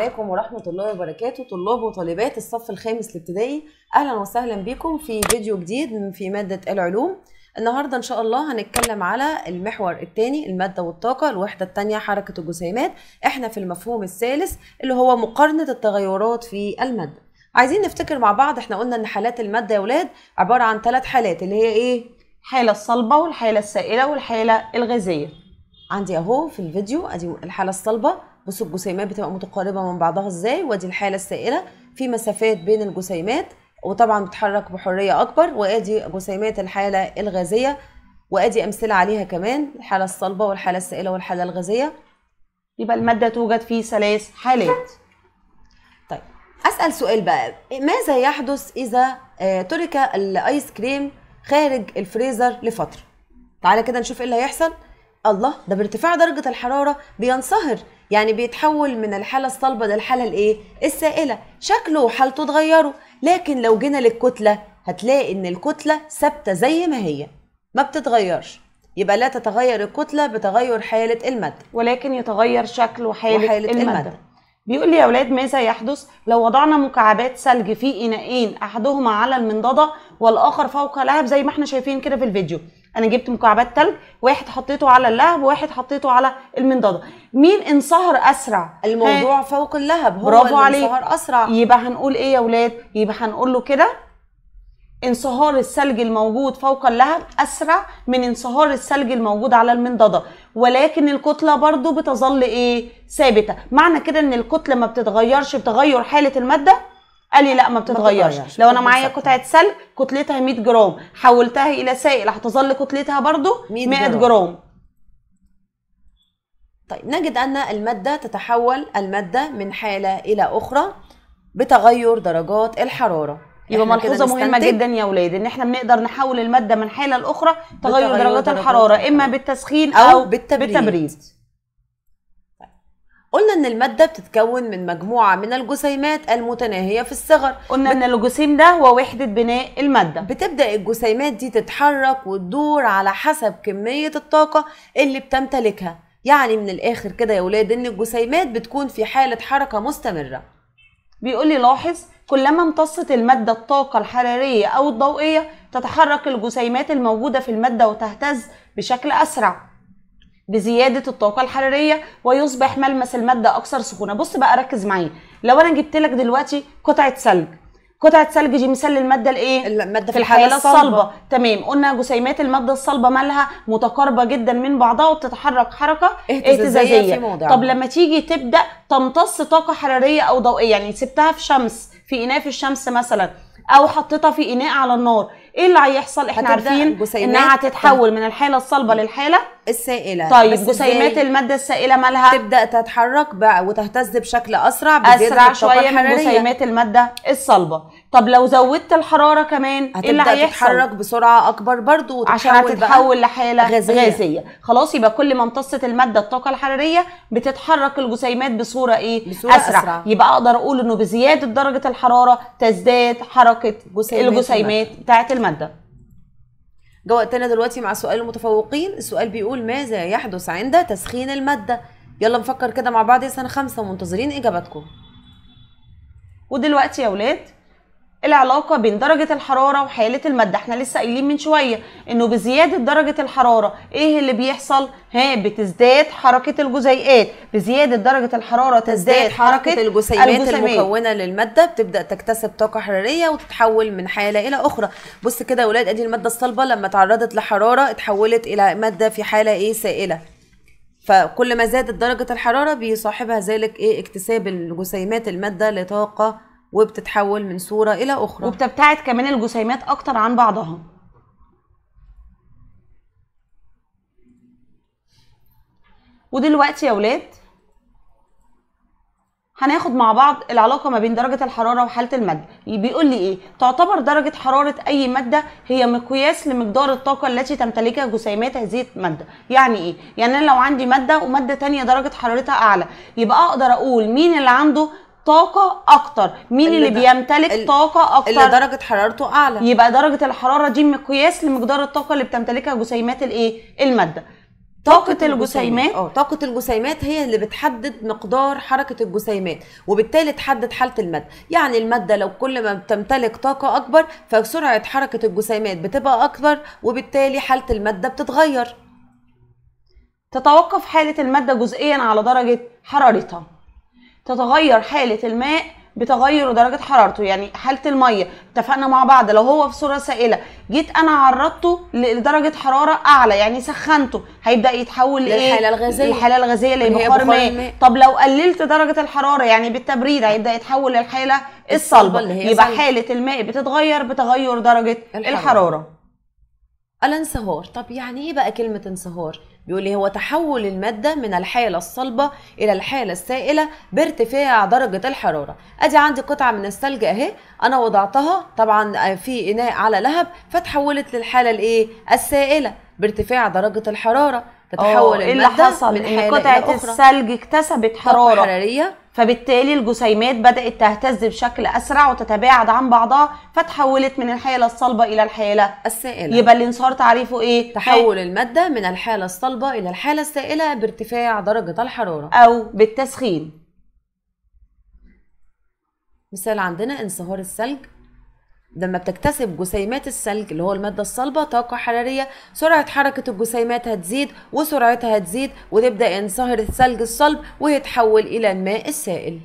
عليكم ورحمة الله وبركاته طلاب وطالبات الصف الخامس الابتدائي أهلا وسهلا بكم في فيديو جديد في مادة العلوم النهاردة إن شاء الله هنتكلم على المحور الثاني المادة والطاقة الوحدة الثانية حركة الجسيمات احنا في المفهوم الثالث اللي هو مقارنة التغيرات في المادة عايزين نفتكر مع بعض احنا قلنا ان حالات المادة يا ولاد عبارة عن ثلاث حالات اللي هي ايه؟ الحالة الصلبة والحالة السائلة والحالة الغازية عندي اهو في الفيديو ادي الحالة الصلبة بصوا الجسيمات بتبقى متقاربه من بعضها ازاي وادي الحاله السائله في مسافات بين الجسيمات وطبعا بتحرك بحريه اكبر وادي جسيمات الحاله الغازيه وادي امثله عليها كمان الحاله الصلبه والحاله السائله والحاله الغازيه يبقى الماده توجد في ثلاث حالات طيب اسال سؤال بقى ماذا يحدث اذا آه، ترك الايس كريم خارج الفريزر لفتره تعالى كده نشوف ايه اللي هيحصل الله ده بارتفاع درجه الحراره بينصهر يعني بيتحول من الحاله الصلبه للحاله الايه السائله شكله وحالته اتغيروا لكن لو جينا للكتله هتلاقي ان الكتله ثابته زي ما هي ما بتتغيرش يبقى لا تتغير الكتله بتغير حاله الماده ولكن يتغير شكل وحاله, وحالة المادة. الماده بيقول لي يا اولاد ماذا يحدث لو وضعنا مكعبات ثلج في اناءين احدهما على المنضده والاخر فوق لهب زي ما احنا شايفين كده في الفيديو انا جبت مكعبات تلج واحد حطيته على اللهب وواحد حطيته على المنضده مين انصهر اسرع الموضوع هي. فوق اللهب هو برافو اللي انصهر اسرع يبقى هنقول ايه يا اولاد يبقى هنقول له كده انصهار الثلج الموجود فوق اللهب اسرع من انصهار الثلج الموجود على المنضده ولكن الكتله برضو بتظل ايه ثابته معنى كده ان الكتله ما بتتغيرش بتغير حاله الماده قال لي لا ما بتتغيرش لو انا معايا قطعه سلك كتلتها 100 جرام حولتها الى سائل هتظل كتلتها برضو 100 جرام, جرام. طيب نجد ان الماده تتحول الماده من حاله الى اخرى بتغير درجات الحراره يبقى ملحوظه مهمه جدا يا اولاد ان احنا بنقدر نحول الماده من حاله لاخرى تغير درجات الحراره اما بالتسخين او, أو بالتبريد, بالتبريد. قلنا ان الماده بتتكون من مجموعه من الجسيمات المتناهيه في الصغر قلنا بت... ان الجسيم ده هو وحده بناء الماده بتبدا الجسيمات دي تتحرك وتدور على حسب كميه الطاقه اللي بتمتلكها يعني من الاخر كده يا ولاد ان الجسيمات بتكون في حاله حركه مستمره بيقول لي لاحظ كلما امتصت المادة الطاقة الحرارية أو الضوئية تتحرك الجسيمات الموجودة في المادة وتهتز بشكل أسرع بزياده الطاقه الحراريه ويصبح ملمس الماده اكثر سخونه بص بقى ركز معايا لو انا جبت لك دلوقتي قطعه ثلج قطعه ثلج دي مثال للماده الايه الماده في الحاله, الصلبة. الصلبه تمام قلنا جسيمات الماده الصلبه مالها متقاربه جدا من بعضها وبتتحرك حركه اهتزازيه طب لما تيجي تبدا تمتص طاقه حراريه او ضوئيه يعني سبتها في شمس في اناء في الشمس مثلا او حطيتها في اناء على النار ايه اللي هيحصل احنا عارفين انها هتتحول من الحاله الصلبه للحاله السائله طيب جسيمات الماده السائله مالها تبدا تتحرك وتهتز بشكل اسرع بزياده شويه من جسيمات الماده الصلبه طب لو زودت الحراره كمان ايه اللي هيحصل تتحرك بسرعه اكبر برضو عشان هتتحول لحاله غازية. غازيه خلاص يبقى كل ما امتصت الماده الطاقه الحراريه بتتحرك الجسيمات بصوره ايه بصورة أسرع. اسرع يبقى اقدر اقول انه بزياده درجه الحراره تزداد حركه جسيمات الجسيمات بتاعه الماده جه وقتنا دلوقتي مع سؤال المتفوقين السؤال بيقول ماذا يحدث عند تسخين الماده يلا نفكر كده مع بعض يا سنه خمسه ومنتظرين اجاباتكم ودلوقتي يا ولاد العلاقه بين درجه الحراره وحاله الماده احنا لسه قايلين من شويه انه بزياده درجه الحراره ايه اللي بيحصل ها بتزداد حركه الجزيئات بزياده درجه الحراره تزداد حركه, حركة الجسيمات, المكونه للماده بتبدا تكتسب طاقه حراريه وتتحول من حاله الى اخرى بص كده يا ولاد ادي الماده الصلبه لما تعرضت لحراره اتحولت الى ماده في حاله ايه سائله فكل ما زادت درجه الحراره بيصاحبها ذلك ايه اكتساب الجسيمات الماده لطاقه وبتتحول من صوره الى اخرى وبتبتعد كمان الجسيمات اكتر عن بعضها ودلوقتي يا ولاد هناخد مع بعض العلاقة ما بين درجة الحرارة وحالة المادة بيقول لي ايه تعتبر درجة حرارة اي مادة هي مقياس لمقدار الطاقة التي تمتلكها جسيمات هذه المادة يعني ايه يعني انا لو عندي مادة ومادة تانية درجة حرارتها اعلى يبقى اقدر اقول مين اللي عنده طاقه اكتر مين اللي, اللي بيمتلك اللي طاقه اكتر اللي درجه حرارته اعلى يبقى درجه الحراره دي مقياس لمقدار الطاقه اللي بتمتلكها جسيمات الايه الماده طاقة, طاقة الجسيمات اه طاقة الجسيمات هي اللي بتحدد مقدار حركة الجسيمات وبالتالي تحدد حالة المادة، يعني المادة لو كل ما بتمتلك طاقة أكبر فسرعة حركة الجسيمات بتبقى أكبر وبالتالي حالة المادة بتتغير. تتوقف حالة المادة جزئيا على درجة حرارتها. تتغير حاله الماء بتغير درجه حرارته يعني حاله الميه اتفقنا مع بعض لو هو في صوره سائله جيت انا عرضته لدرجه حراره اعلى يعني سخنته هيبدا يتحول إيه؟ للحاله الغازيه للحالة الغازيه اللي بخار ماء طب لو قللت درجه الحراره يعني بالتبريد هيبدا يتحول للحاله الصلبه يبقى صلبة. حاله الماء بتتغير بتغير درجه الحراره, الحرارة. الانصهار طب يعني ايه بقى كلمه انصهار بيقول لي هو تحول الماده من الحاله الصلبه الى الحاله السائله بارتفاع درجه الحراره ادي عندي قطعه من الثلج اهي انا وضعتها طبعا آه، في اناء على لهب فتحولت للحاله الايه السائله بارتفاع درجه الحراره تتحول إيه الماده اللي حصل من حاله قطعه الثلج اكتسبت حراره حراريه فبالتالي الجسيمات بدأت تهتز بشكل أسرع وتتباعد عن بعضها فتحولت من الحالة الصلبة إلى الحالة السائلة يبقى الانصهار تعريفه إيه؟ تحول المادة من الحالة الصلبة إلى الحالة السائلة بارتفاع درجة الحرارة أو بالتسخين مثال عندنا انصهار الثلج لما بتكتسب جسيمات الثلج اللي هو الماده الصلبه طاقه حراريه سرعه حركه الجسيمات هتزيد وسرعتها هتزيد وتبدا ينصهر الثلج الصلب ويتحول الى الماء السائل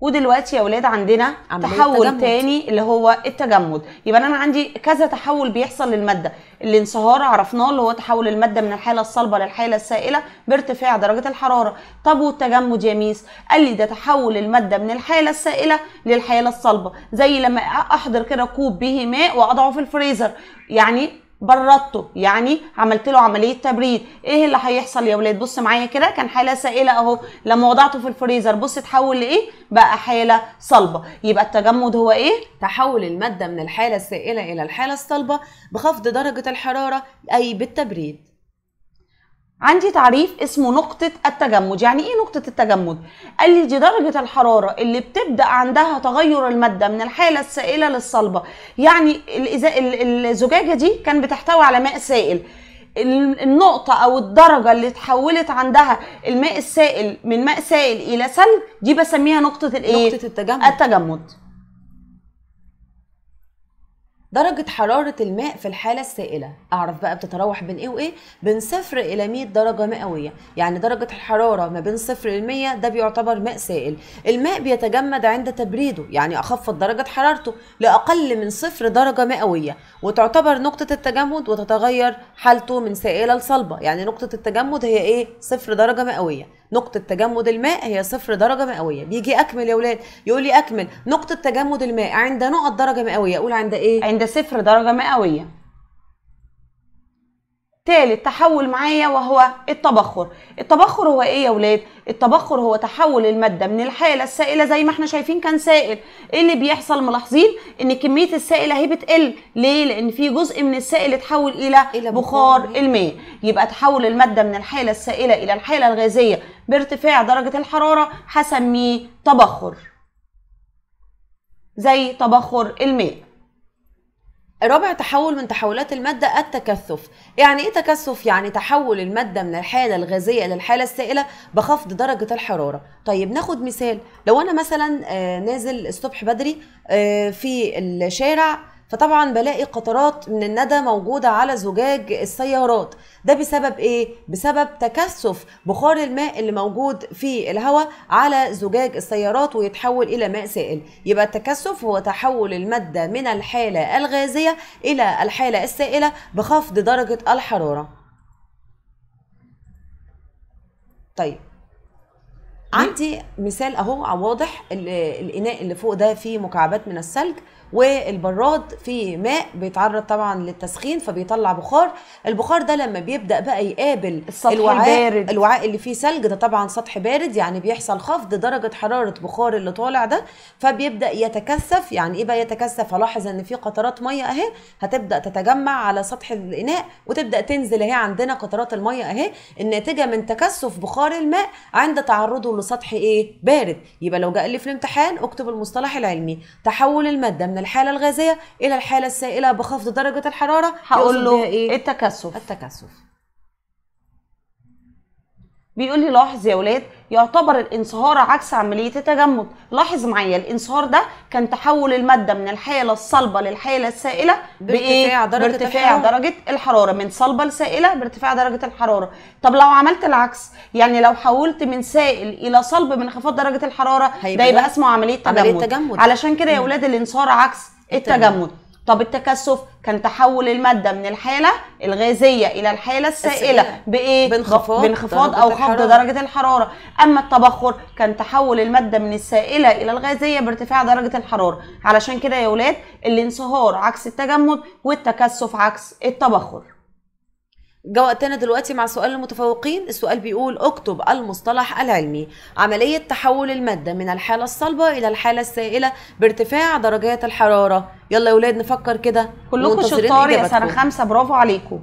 ودلوقتي يا ولاد عندنا تحول التجمد. تاني اللي هو التجمد يبقى انا عندي كذا تحول بيحصل للماده الانصهار عرفناه اللي هو تحول الماده من الحاله الصلبه للحاله السائله بارتفاع درجه الحراره طب والتجمد يا ميس قال لي ده تحول الماده من الحاله السائله للحاله الصلبه زي لما احضر كده كوب به ماء واضعه في الفريزر يعني بردته يعني عملت له عمليه تبريد ايه اللي هيحصل يا اولاد بص معايا كده كان حاله سائله اهو لما وضعته في الفريزر بص اتحول لايه بقى حاله صلبه يبقى التجمد هو ايه تحول الماده من الحاله السائله الى الحاله الصلبه بخفض درجه الحراره اي بالتبريد عندي تعريف اسمه نقطة التجمد يعني ايه نقطة التجمد؟ قال لي دي درجة الحرارة اللي بتبدأ عندها تغير المادة من الحالة السائلة للصلبة يعني الزجاجة دي كان بتحتوي على ماء سائل النقطة أو الدرجة اللي تحولت عندها الماء السائل من ماء سائل إلى سلب دي بسميها نقطة الإيه؟ نقطة التجمد التجمد درجة حرارة الماء في الحالة السائلة أعرف بقى بتتراوح بين إيه وإيه بين صفر إلى 100 درجة مئوية يعني درجة الحرارة ما بين صفر إلى 100 ده بيعتبر ماء سائل الماء بيتجمد عند تبريده يعني أخفض درجة حرارته لأقل من صفر درجة مئوية وتعتبر نقطة التجمد وتتغير حالته من سائلة لصلبة يعني نقطة التجمد هي إيه صفر درجة مئوية نقطة تجمد الماء هي صفر درجة مئوية بيجي أكمل يا ولاد يقول لي أكمل نقطة تجمد الماء عند نقط درجة مئوية أقول عند إيه؟ عند صفر درجة مئوية تالت تحول معايا وهو التبخر التبخر هو ايه يا ولاد التبخر هو تحول الماده من الحاله السائله زي ما احنا شايفين كان سائل ايه اللي بيحصل ملاحظين ان كميه السائل اهي بتقل ليه لان في جزء من السائل اتحول الى, بخار, بخار الماء يبقى تحول الماده من الحاله السائله الى الحاله الغازيه بارتفاع درجه الحراره هسميه تبخر زي تبخر الماء رابع تحول من تحولات المادة التكثف يعني ايه تكثف؟ يعني تحول المادة من الحالة الغازية للحالة السائلة بخفض درجة الحرارة طيب ناخد مثال لو انا مثلا آه، نازل الصبح بدري آه، في الشارع فطبعا بلاقي قطرات من الندى موجوده على زجاج السيارات ده بسبب ايه بسبب تكثف بخار الماء اللي موجود في الهواء على زجاج السيارات ويتحول الى ماء سائل يبقى التكثف هو تحول الماده من الحاله الغازيه الى الحاله السائله بخفض درجه الحراره طيب عندي مثال اهو واضح الاناء اللي فوق ده فيه مكعبات من الثلج والبراد فيه ماء بيتعرض طبعا للتسخين فبيطلع بخار البخار ده لما بيبدا بقى يقابل السطح الوعاء البارد. الوعاء اللي فيه ثلج ده طبعا سطح بارد يعني بيحصل خفض درجه حراره بخار اللي طالع ده فبيبدا يتكثف يعني ايه بقى يتكثف الاحظ ان في قطرات ميه اهي هتبدا تتجمع على سطح الاناء وتبدا تنزل اهي عندنا قطرات الميه اهي الناتجه من تكثف بخار الماء عند تعرضه لسطح ايه بارد يبقى لو جاء لي في الامتحان اكتب المصطلح العلمي تحول الماده من من الحاله الغازيه الى الحاله السائله بخفض درجه الحراره هقول له ايه التكثف التكثف بيقول لي لاحظ يا ولاد يعتبر الانصهار عكس عمليه التجمد لاحظ معايا الانصهار ده كان تحول الماده من الحاله الصلبه للحاله السائله بارتفاع درجه بارتفاع درجه الحراره من صلبه لسائله بارتفاع درجه الحراره طب لو عملت العكس يعني لو حولت من سائل الى صلب بانخفاض درجه الحراره ده يبقى اسمه عمليه تجمد, عملية تجمد. علشان كده يا ولاد الانصهار عكس التجمد طب التكثف كان تحول الماده من الحاله الغازيه الى الحاله السائله بايه بانخفاض بانخفاض او خفض درجه الحراره اما التبخر كان تحول الماده من السائله الى الغازيه بارتفاع درجه الحراره علشان كده يا ولاد الانصهار عكس التجمد والتكثف عكس التبخر جا وقتنا دلوقتي مع سؤال المتفوقين السؤال بيقول اكتب المصطلح العلمي عملية تحول المادة من الحالة الصلبة إلى الحالة السائلة بارتفاع درجات الحرارة يلا يا ولاد نفكر كده كلكم شطار يا سنة خمسة برافو عليكم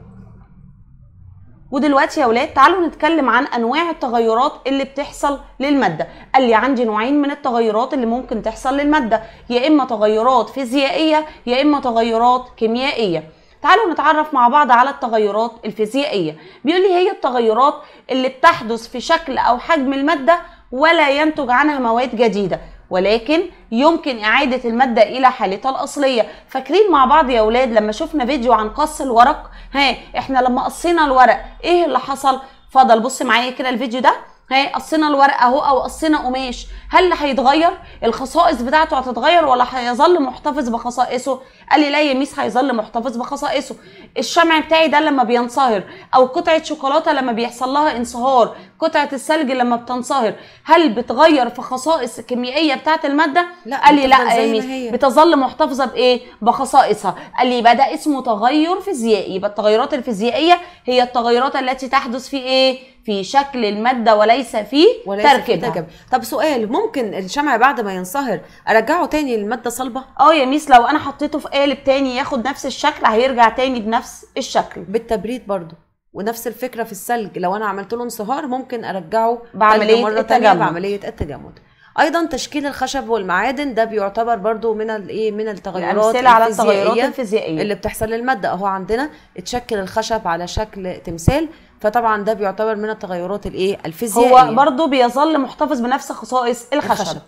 ودلوقتي يا ولاد تعالوا نتكلم عن انواع التغيرات اللي بتحصل للماده قال لي عندي نوعين من التغيرات اللي ممكن تحصل للماده يا اما تغيرات فيزيائيه يا اما تغيرات كيميائيه تعالوا نتعرف مع بعض على التغيرات الفيزيائية بيقول لي هي التغيرات اللي بتحدث في شكل أو حجم المادة ولا ينتج عنها مواد جديدة ولكن يمكن إعادة المادة إلى حالتها الأصلية فاكرين مع بعض يا أولاد لما شفنا فيديو عن قص الورق ها إحنا لما قصينا الورق إيه اللي حصل؟ فضل بص معايا كده الفيديو ده ها قصينا الورق اهو او قصينا قماش هل هيتغير الخصائص بتاعته هتتغير ولا هيظل محتفظ بخصائصه قال لي لا يا ميس هيظل محتفظ بخصائصه الشمع بتاعي ده لما بينصهر او قطعه شوكولاته لما بيحصل لها انصهار قطعه الثلج لما بتنصهر هل بتغير في خصائص الكيميائيه بتاعه الماده لا قال لي لا يا يعني ميس بتظل محتفظه بايه بخصائصها قال لي يبقى ده اسمه تغير فيزيائي يبقى التغيرات الفيزيائيه هي التغيرات التي تحدث في ايه في شكل الماده وليس في وليس تركيبها في طب سؤال ممكن الشمع بعد ما ينصهر ارجعه تاني للماده صلبه اه يا ميس لو انا حطيته في قالب تاني ياخد نفس الشكل هيرجع تاني بنفس الشكل بالتبريد برضو ونفس الفكره في الثلج لو انا عملت له انصهار ممكن ارجعه بعمليه مرة التجمد بعمليه التجمد ايضا تشكيل الخشب والمعادن ده بيعتبر برضو من الايه من التغيرات الفيزيائيه على التغيرات الفيزيائيه اللي بتحصل للماده اهو عندنا اتشكل الخشب على شكل تمثال فطبعا ده بيعتبر من التغيرات الايه الفيزيائيه هو برضو بيظل محتفظ بنفس خصائص الخشب, الخشب.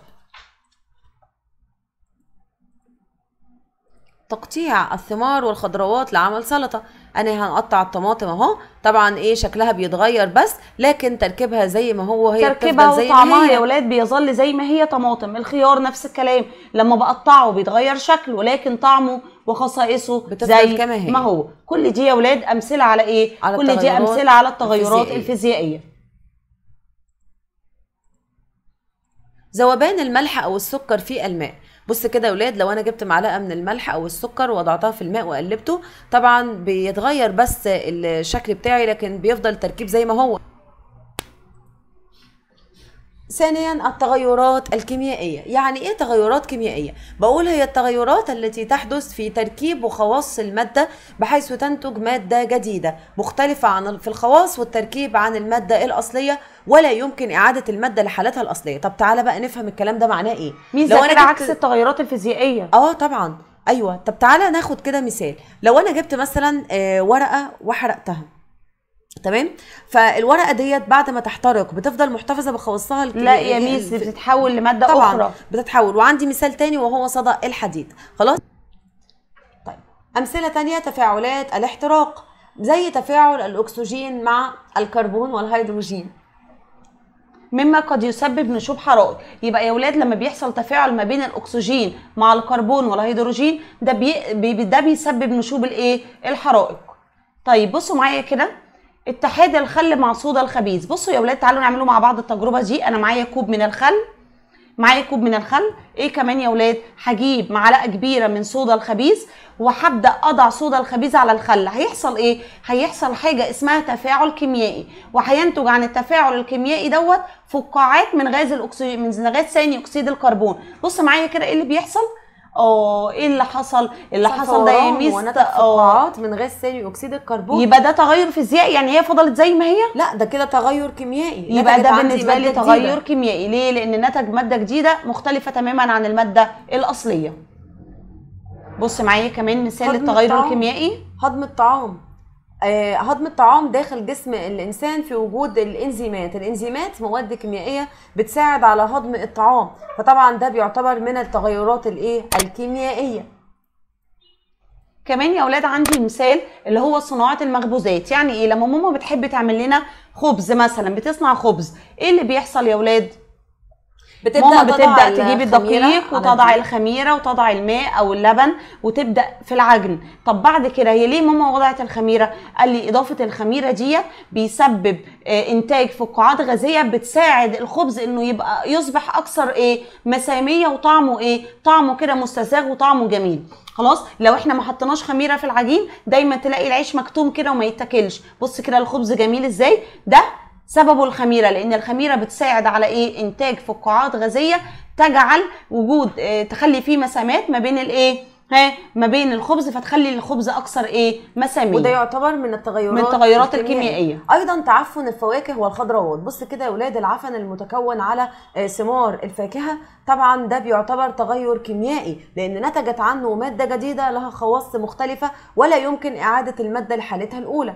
تقطيع الثمار والخضروات لعمل سلطة انا هنقطع الطماطم اهو طبعا ايه شكلها بيتغير بس لكن تركيبها زي ما هو هي تركيبها وطعمها يا ولاد بيظل زي ما هي طماطم الخيار نفس الكلام لما بقطعه بيتغير شكله ولكن طعمه وخصائصه زي كما هي. ما هو كل دي يا ولاد امثله على ايه على كل دي امثله على التغيرات الفيزيائية, الفيزيائية. ذوبان الملح أو السكر في الماء بص كده يا ولاد لو انا جبت معلقه من الملح او السكر ووضعتها في الماء وقلبته طبعا بيتغير بس الشكل بتاعي لكن بيفضل التركيب زي ما هو ثانيا التغيرات الكيميائية يعني ايه تغيرات كيميائية؟ بقول هي التغيرات التي تحدث في تركيب وخواص المادة بحيث تنتج مادة جديدة مختلفة عن في الخواص والتركيب عن المادة الأصلية ولا يمكن اعاده الماده لحالتها الاصليه طب تعالى بقى نفهم الكلام ده معناه ايه ميزه لو انا جبت... عكس التغيرات الفيزيائيه اه طبعا ايوه طب تعالى ناخد كده مثال لو انا جبت مثلا آه، ورقه وحرقتها تمام فالورقه ديت بعد ما تحترق بتفضل محتفظه بخواصها الكليه لا يا ميس بتتحول لماده طبعًا اخرى بتتحول وعندي مثال تاني وهو صدى الحديد خلاص طيب امثله تانية تفاعلات الاحتراق زي تفاعل الاكسجين مع الكربون والهيدروجين مما قد يسبب نشوب حرائق يبقى يا ولاد لما بيحصل تفاعل ما بين الاكسجين مع الكربون والهيدروجين ده بي... ده بيسبب نشوب الايه الحرائق طيب بصوا معايا كده اتحاد الخل مع صودا الخبيث بصوا يا ولاد تعالوا نعملوا مع بعض التجربه دي انا معايا كوب من الخل معايا كوب من الخل ايه كمان يا ولاد هجيب معلقه كبيره من صودا الخبيز وهبدا اضع صودا الخبيث على الخل هيحصل ايه هيحصل حاجه اسمها تفاعل كيميائي وهينتج عن التفاعل الكيميائي دوت فقاعات من غاز الاكسجين من غاز ثاني اكسيد الكربون بص معايا كده ايه اللي بيحصل اه ايه اللي حصل اللي حصل ده يا ميس من غاز ثاني اكسيد الكربون يبقى ده تغير فيزيائي يعني هي فضلت زي ما هي لا ده كده تغير كيميائي يبقى ده بالنسبه لي تغير كيميائي ليه لان نتج ماده جديده مختلفه تماما عن الماده الاصليه بص معايا كمان مثال للتغير الكيميائي هضم الطعام آه، هضم الطعام داخل جسم الانسان في وجود الانزيمات الانزيمات مواد كيميائيه بتساعد على هضم الطعام فطبعا ده بيعتبر من التغيرات الايه الكيميائيه كمان يا اولاد عندي مثال اللي هو صناعه المخبوزات يعني ايه لما ماما بتحب تعمل لنا خبز مثلا بتصنع خبز ايه اللي بيحصل يا اولاد بتبدا ماما بتبدا تجيب الدقيق وتضع الخميره وتضع الماء او اللبن وتبدا في العجن طب بعد كده هي ليه ماما وضعت الخميره قال لي اضافه الخميره دي بيسبب آه، انتاج فقاعات غازيه بتساعد الخبز انه يبقى يصبح اكثر ايه مساميه وطعمه ايه طعمه كده مستساغ وطعمه جميل خلاص لو احنا ما حطيناش خميره في العجين دايما تلاقي العيش مكتوم كده وما يتاكلش بص كده الخبز جميل ازاي ده سببه الخميره لان الخميره بتساعد على ايه انتاج فقاعات غازيه تجعل وجود آه، تخلي فيه مسامات ما بين الايه ها ما بين الخبز فتخلي الخبز اكثر ايه مسامين وده يعتبر من التغيرات من التغيرات الكيميائيه ايضا تعفن الفواكه والخضروات بص كده يا ولاد العفن المتكون على آه، ثمار الفاكهه طبعا ده بيعتبر تغير كيميائي لان نتجت عنه ماده جديده لها خواص مختلفه ولا يمكن اعاده الماده لحالتها الاولى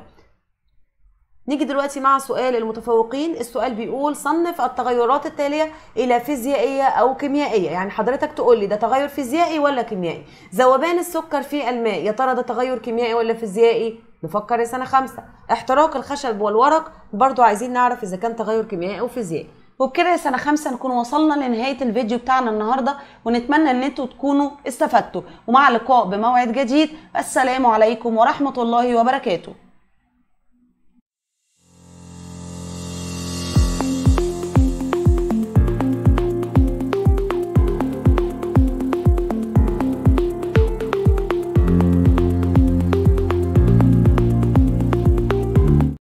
نيجي دلوقتي مع سؤال المتفوقين السؤال بيقول صنف التغيرات التاليه الى فيزيائيه او كيميائيه يعني حضرتك تقول لي ده تغير فيزيائي ولا كيميائي ذوبان السكر في الماء يا ترى ده تغير كيميائي ولا فيزيائي نفكر سنه خمسة احتراق الخشب والورق برضو عايزين نعرف اذا كان تغير كيميائي او فيزيائي وبكده يا سنه خمسة نكون وصلنا لنهايه الفيديو بتاعنا النهارده ونتمنى ان انتوا تكونوا استفدتوا ومع لقاء بموعد جديد السلام عليكم ورحمه الله وبركاته